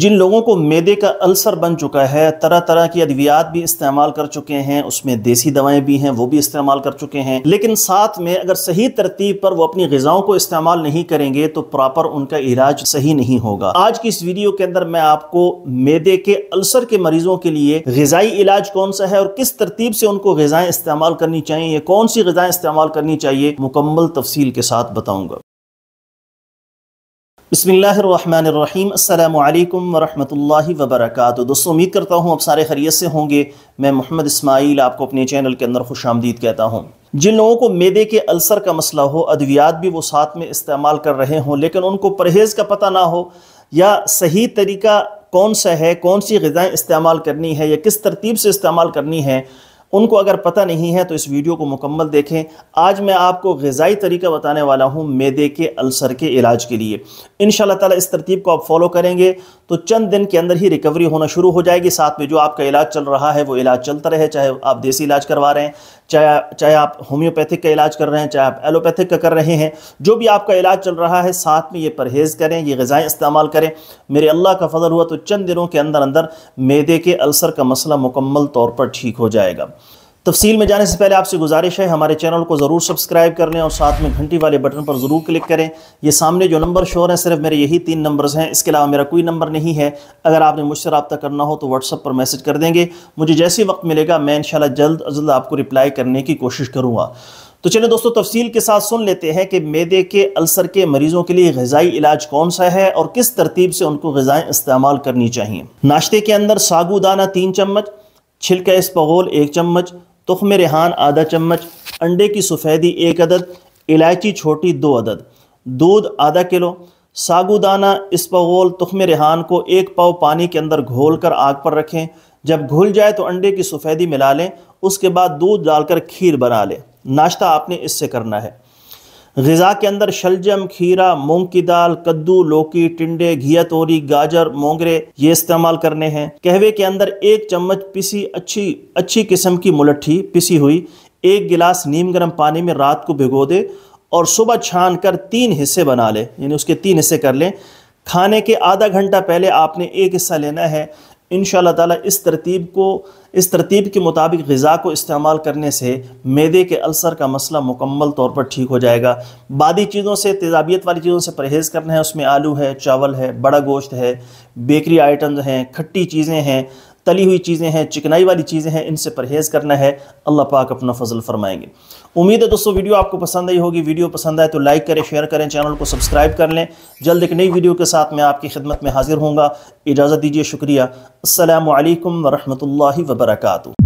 जिन लोगों को मैदे का अल्सर बन चुका है तरह तरह की अद्वियात भी इस्तेमाल कर चुके हैं उसमें देसी दवाएं भी हैं वो भी इस्तेमाल कर चुके हैं लेकिन साथ में अगर सही तरतीब पर वो अपनी गज़ाओं को इस्तेमाल नहीं करेंगे तो प्रॉपर उनका इलाज सही नहीं होगा आज की इस वीडियो के अंदर मैं आपको मैदे के अल्सर के मरीजों के लिए गजाई इलाज कौन सा है और किस तरतीब से उनको गजाएं इस्तेमाल करनी चाहिए कौन सी गजाएं इस्तेमाल करनी चाहिए मुकम्मल तफसील के साथ बताऊंगा बसमीम् अल्लाम वरहमल वबरक दोस्तों उम्मीद करता हूँ आप सारे खरीत से होंगे मैं मोहम्मद इसमाइल आपको अपने चैनल के अंदर खुश आमदीद कहता हूँ जिन लोगों को मेदे के अल्सर का मसला हो अद्वियात भी वो साथ में इस्तेमाल कर रहे हों लेकिन उनको परहेज़ का पता ना हो या सही तरीका कौन सा है कौन सी गज़ाएँ इस्तेमाल करनी है या किस तरतीब से इस्तेमाल करनी है उनको अगर पता नहीं है तो इस वीडियो को मुकम्मल देखें आज मैं आपको गज़ाई तरीका बताने वाला हूँ मैदे के अल्सर के इलाज के लिए इन ताला इस तरतीब को आप फॉलो करेंगे तो चंद दिन के अंदर ही रिकवरी होना शुरू हो जाएगी साथ में जो आपका इलाज चल रहा है वो इलाज चलता रहे चाहे आप देसी इलाज करवा रहे हैं चाहे चाहे आप होम्योपैथिक का इलाज कर रहे हैं चाहे आप एलोपैथिक का कर रहे हैं जो भी आपका इलाज चल रहा है साथ में ये परहेज़ करें ये गज़ाएँ इस्तेमाल करें मेरे अल्लाह का फजल हुआ तो चंद दिनों के अंदर अंदर मैदे के अल्सर का मसला मुकम्मल तौर पर ठीक हो जाएगा तफसील में जाने से पहले आपसे गुजारिश है हमारे चैनल को ज़रूर सब्सक्राइब कर लें और साथ में घंटी वाले बटन पर ज़रूर क्लिक करें ये सामने जो नंबर शोर है सिर्फ मेरे यही तीन नंबर्स हैं इसके अलावा मेरा कोई नंबर नहीं है अगर आपने मुझसे रब्ता करना हो तो व्हाट्सअप पर मैसेज कर देंगे मुझे जैसे वक्त मिलेगा मैं इन जल्द अज जल्द आपको रिप्लाई करने की कोशिश करूँगा तो चलिए दोस्तों तफसील के साथ सुन लेते हैं कि मैदे के अल्सर के मरीजों के लिए गजाई इलाज कौन सा है और किस तरतीब से उनको गजाएँ इस्तेमाल करनी चाहिए नाश्ते के अंदर सागुदाना तीन चम्मच छिलका इस पगोल एक चम्मच में रेहान आधा चम्मच अंडे की सफ़ेदी एक अदद इलायची छोटी दो अदद दूध आधा किलो सागुदाना इसपगोल में रेहान को एक पाव पानी के अंदर घोल कर आग पर रखें जब घुल जाए तो अंडे की सफ़ेदी मिला लें उसके बाद दूध डालकर खीर बना लें नाश्ता आपने इससे करना है गज़ा के अंदर शलजम खीरा मूंग की दाल कद्दू लौकी टिंडे घिया तोरी गाजर मोंगरे ये इस्तेमाल करने हैं कहवे के अंदर एक चम्मच पिसी अच्छी अच्छी किस्म की मुलट्ठी पिसी हुई एक गिलास नीम गर्म पानी में रात को भिगो दे और सुबह छान कर तीन हिस्से बना ले यानी उसके तीन हिस्से कर लें खाने के आधा घंटा पहले आपने एक हिस्सा लेना है इन ताला इस तरतीब को इस तरतीब के मुताबिक गज़ा को इस्तेमाल करने से मैदे के अल्सर का मसला मुकम्मल तौर पर ठीक हो जाएगा बादी चीज़ों से तेज़ाबियत वाली चीज़ों से परहेज़ करना है उसमें आलू है चावल है बड़ा गोश्त है बेकरी आइटम्स हैं खट्टी चीज़ें हैं तली हुई चीज़ें हैं चिकनाई वाली चीज़ें हैं इनसे परहेज़ करना है अल्लाह पाक अपना फजल फरमाएंगे उम्मीद है दोस्तों वीडियो आपको पसंद आई होगी वीडियो पसंद आए तो लाइक करें शेयर करें चैनल को सब्सक्राइब कर लें जल्द एक नई वीडियो के साथ मैं आपकी खिदमत में हाजिर हूँ इजाज़त दीजिए शुक्रिया असलकम वरहमल वबरकू